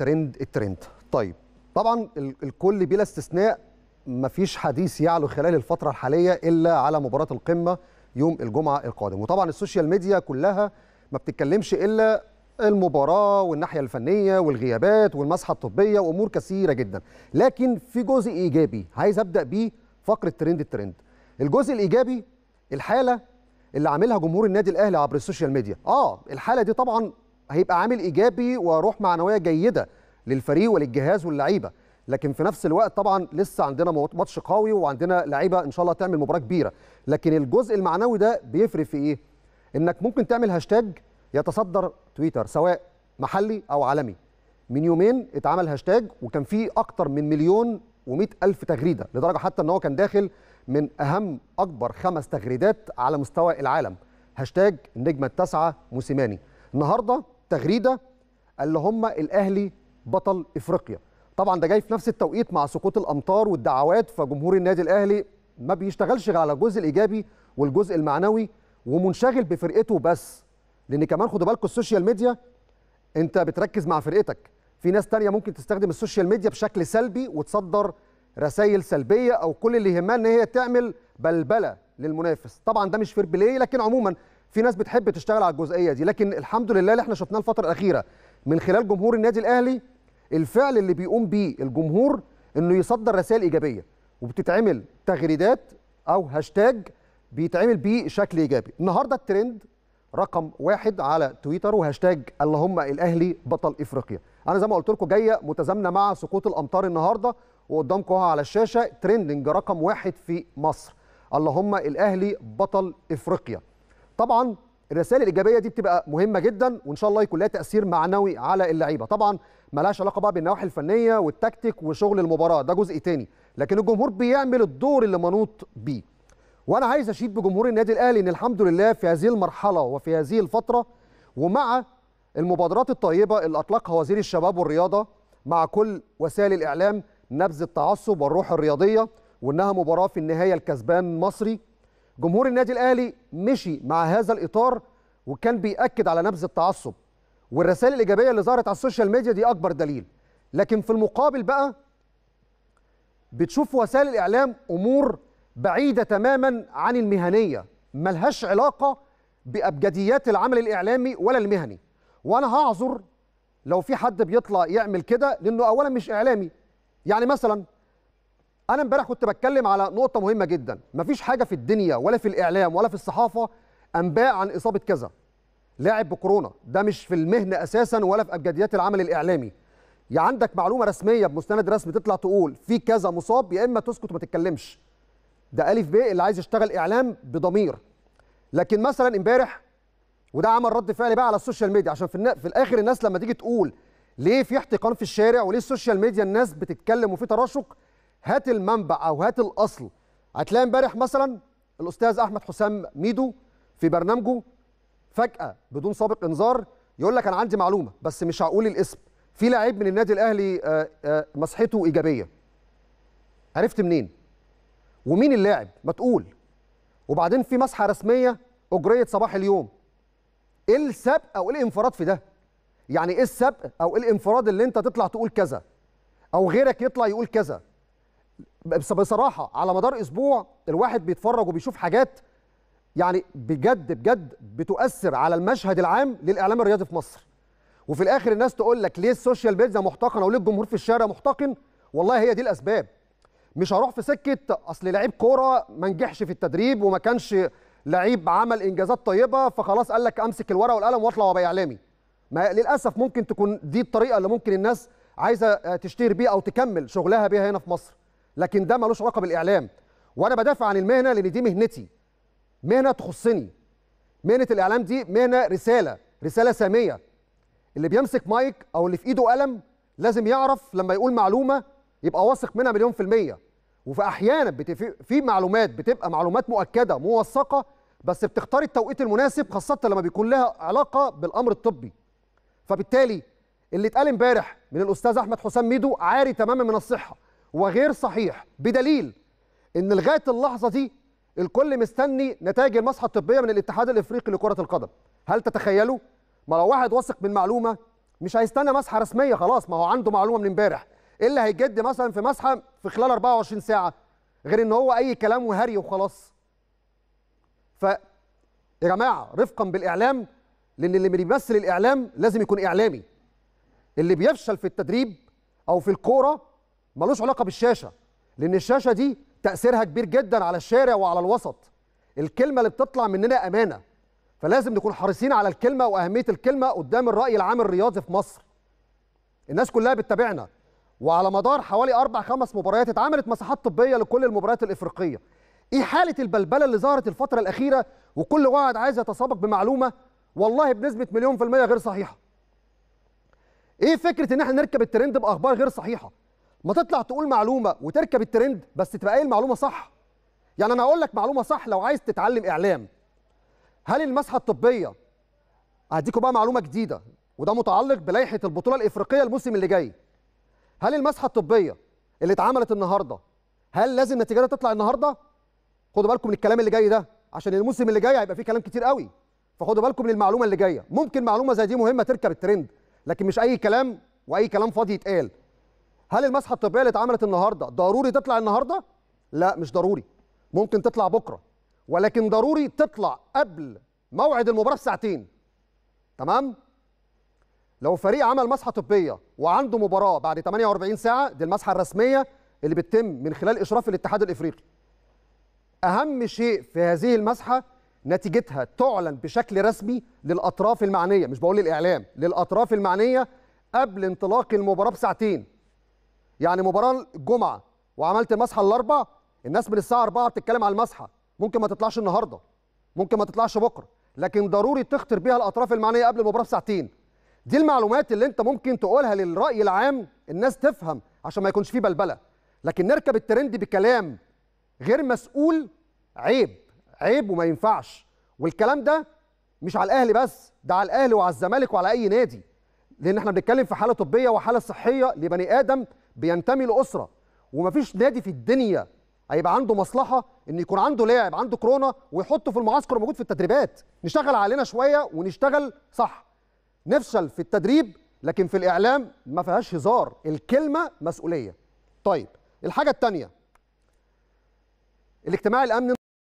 الترند الترند طيب طبعا الكل بلا استثناء مفيش حديث يعلو خلال الفتره الحاليه الا على مباراه القمه يوم الجمعه القادم وطبعا السوشيال ميديا كلها ما بتتكلمش الا المباراه والناحيه الفنيه والغيابات والمسحه الطبيه وامور كثيره جدا لكن في جزء ايجابي عايز ابدا بيه فقره ترند الترند الجزء الايجابي الحاله اللي عاملها جمهور النادي الاهلي عبر السوشيال ميديا اه الحاله دي طبعا هيبقى عامل ايجابي وروح معنويه جيده للفريق وللجهاز واللعيبه لكن في نفس الوقت طبعا لسه عندنا ماتش قوي وعندنا لعيبه ان شاء الله تعمل مباراه كبيره لكن الجزء المعنوي ده بيفرق في ايه انك ممكن تعمل هاشتاج يتصدر تويتر سواء محلي او عالمي من يومين اتعمل هاشتاج وكان فيه اكتر من مليون و الف تغريده لدرجه حتى ان هو كان داخل من اهم اكبر خمس تغريدات على مستوى العالم هاشتاج النجمه التاسعه موسيماني النهارده تغريده اللي هم الاهلي بطل افريقيا طبعا ده جاي في نفس التوقيت مع سقوط الامطار والدعوات فجمهور النادي الاهلي ما بيشتغلش على الجزء الايجابي والجزء المعنوي ومنشغل بفرقته بس لان كمان خدوا بالكم السوشيال ميديا انت بتركز مع فرقتك في ناس تانية ممكن تستخدم السوشيال ميديا بشكل سلبي وتصدر رسائل سلبيه او كل اللي يهمها ان هي تعمل بلبله للمنافس طبعا ده مش فير بلاي لكن عموما في ناس بتحب تشتغل على الجزئيه دي لكن الحمد لله اللي احنا شفناه الفتره الاخيره من خلال جمهور النادي الاهلي الفعل اللي بيقوم بيه الجمهور انه يصدر رسائل ايجابيه وبتتعمل تغريدات او هاشتاج بيتعمل بيه شكل ايجابي النهارده الترند رقم واحد على تويتر وهاشتاج اللهم الاهلي بطل افريقيا انا زي ما قلت لكم جايه متزامنه مع سقوط الامطار النهارده وقدامكم اهو على الشاشه ترندنج رقم واحد في مصر اللهم الاهلي بطل افريقيا طبعا الرسائل الايجابيه دي بتبقى مهمه جدا وان شاء الله يكون لها تاثير معنوي على اللعيبه طبعا ملهاش علاقه بقى بالنواحي الفنيه والتكتيك وشغل المباراه ده جزء تاني لكن الجمهور بيعمل الدور اللي منوط بيه وانا عايز اشيد بجمهور النادي الاهلي ان الحمد لله في هذه المرحله وفي هذه الفتره ومع المبادرات الطيبه اللي اطلقها وزير الشباب والرياضه مع كل وسائل الاعلام نبذ التعصب والروح الرياضيه وانها مباراه في النهايه الكسبان مصري جمهور النادي الاهلي مشي مع هذا الاطار وكان بيأكد على نبذ التعصب والرسائل الايجابيه اللي ظهرت على السوشيال ميديا دي اكبر دليل لكن في المقابل بقى بتشوف وسائل الاعلام امور بعيده تماما عن المهنيه ملهاش علاقه بابجديات العمل الاعلامي ولا المهني وانا هعذر لو في حد بيطلع يعمل كده لانه اولا مش اعلامي يعني مثلا انا امبارح كنت بتكلم على نقطه مهمه جدا مفيش حاجه في الدنيا ولا في الاعلام ولا في الصحافه انباء عن اصابه كذا لاعب بكورونا ده مش في المهنه اساسا ولا في ابجديات العمل الاعلامي يا عندك معلومه رسميه بمستند رسمي تطلع تقول في كذا مصاب يا اما تسكت وما تتكلمش ده الف ب اللي عايز يشتغل اعلام بضمير لكن مثلا امبارح وده عمل رد فعل بقى على السوشيال ميديا عشان في, في الاخر الناس لما تيجي تقول ليه في احتقان في الشارع وليه السوشيال ميديا الناس بتتكلم وفي تراشق هات المنبع او هات الاصل هتلاقي امبارح مثلا الاستاذ احمد حسام ميدو في برنامجه فجاه بدون سابق انذار يقول لك انا عندي معلومه بس مش هقول الاسم في لعيب من النادي الاهلي آه، آه، مسحته ايجابيه عرفت منين ومين اللاعب ما تقول وبعدين في مسحه رسميه اجريت صباح اليوم ايه السبق او ايه الانفراد في ده يعني ايه السبق او ايه الانفراد اللي انت تطلع تقول كذا او غيرك يطلع يقول كذا بصراحه على مدار اسبوع الواحد بيتفرج وبيشوف حاجات يعني بجد بجد بتؤثر على المشهد العام للاعلام الرياضي في مصر وفي الاخر الناس تقول لك ليه السوشيال ميديا محتقنه وليه الجمهور في الشارع محتقن والله هي دي الاسباب مش هروح في سكه اصل لعيب كوره ما نجحش في التدريب وما كانش لعيب عمل انجازات طيبه فخلاص قال لك امسك الورقه والقلم واطلع وابقى اعلامي ما للاسف ممكن تكون دي الطريقه اللي ممكن الناس عايزه تشتهر بيها او تكمل شغلها بيها هنا في مصر لكن ده ملوش علاقه بالاعلام وانا بدافع عن المهنه لان دي مهنتي مهنه تخصني مهنه الاعلام دي مهنه رساله رساله ساميه اللي بيمسك مايك او اللي في ايده قلم لازم يعرف لما يقول معلومه يبقى واثق منها مليون في الميه وفي احيانا بتف... في معلومات بتبقى معلومات مؤكده موثقه بس بتختار التوقيت المناسب خاصه لما بيكون لها علاقه بالامر الطبي فبالتالي اللي اتقال امبارح من الاستاذ احمد حسام ميدو عاري تماما من الصحه وغير صحيح بدليل ان لغايه اللحظه دي الكل مستني نتائج المصحه الطبيه من الاتحاد الافريقي لكره القدم هل تتخيلوا ما لو واحد واثق من معلومه مش هيستنى مسحه رسميه خلاص ما هو عنده معلومه من امبارح ايه اللي هيجد مثلا في مسحه في خلال 24 ساعه غير ان هو اي كلام وهري وخلاص ف يا جماعه رفقا بالاعلام لان اللي بيمثل الاعلام لازم يكون اعلامي اللي بيفشل في التدريب او في الكوره ملوش علاقه بالشاشه لان الشاشه دي تاثيرها كبير جدا على الشارع وعلى الوسط الكلمه اللي بتطلع مننا امانه فلازم نكون حريصين على الكلمه واهميه الكلمه قدام الراي العام الرياضي في مصر الناس كلها بتتابعنا وعلى مدار حوالي اربع خمس مباريات اتعملت مساحات طبيه لكل المباريات الافريقيه ايه حاله البلبله اللي ظهرت الفتره الاخيره وكل واحد عايز يتسابق بمعلومه والله بنسبه مليون في الميه غير صحيحه ايه فكره ان احنا نركب الترند باخبار غير صحيحه ما تطلع تقول معلومه وتركب الترند بس تبقى قايل معلومه صح يعني انا هقول لك معلومه صح لو عايز تتعلم اعلام هل المسحه الطبيه هديكوا بقى معلومه جديده وده متعلق بلائحه البطوله الافريقيه الموسم اللي جاي هل المسحه الطبيه اللي اتعملت النهارده هل لازم نتيجتها تطلع النهارده خدوا بالكم من الكلام اللي جاي ده عشان الموسم اللي جاي هيبقى فيه كلام كتير قوي فخدوا بالكم من المعلومه اللي جايه ممكن معلومه زي دي مهمه تركب الترند لكن مش اي كلام واي كلام فاضي يتقال هل المسحه الطبيه اللي اتعملت النهارده ضروري تطلع النهارده؟ لا مش ضروري ممكن تطلع بكره ولكن ضروري تطلع قبل موعد المباراه بساعتين تمام؟ لو فريق عمل مسحه طبيه وعنده مباراه بعد 48 ساعه دي المسحه الرسميه اللي بتتم من خلال اشراف الاتحاد الافريقي. اهم شيء في هذه المسحه نتيجتها تعلن بشكل رسمي للاطراف المعنيه مش بقول للاعلام للاطراف المعنيه قبل انطلاق المباراه بساعتين يعني مباراه الجمعه وعملت المسحه الاربع الناس من الساعه 4 بتتكلم على المسحه ممكن ما تطلعش النهارده ممكن ما تطلعش بكره لكن ضروري تخطر بيها الاطراف المعنيه قبل المباراه بساعتين دي المعلومات اللي انت ممكن تقولها للراي العام الناس تفهم عشان ما يكونش فيه بلبله لكن نركب الترند بكلام غير مسؤول عيب عيب وما ينفعش والكلام ده مش على الاهلي بس ده على الاهلي وعلى الزمالك وعلى اي نادي لان احنا بنتكلم في حاله طبيه وحاله صحيه لبني ادم بينتمي لاسره ومفيش نادي في الدنيا هيبقى عنده مصلحه ان يكون عنده لاعب عنده كورونا ويحطه في المعسكر موجود في التدريبات نشتغل علينا شويه ونشتغل صح نفشل في التدريب لكن في الاعلام ما فيهاش هزار الكلمه مسؤوليه طيب الحاجه الثانيه الاجتماع الامني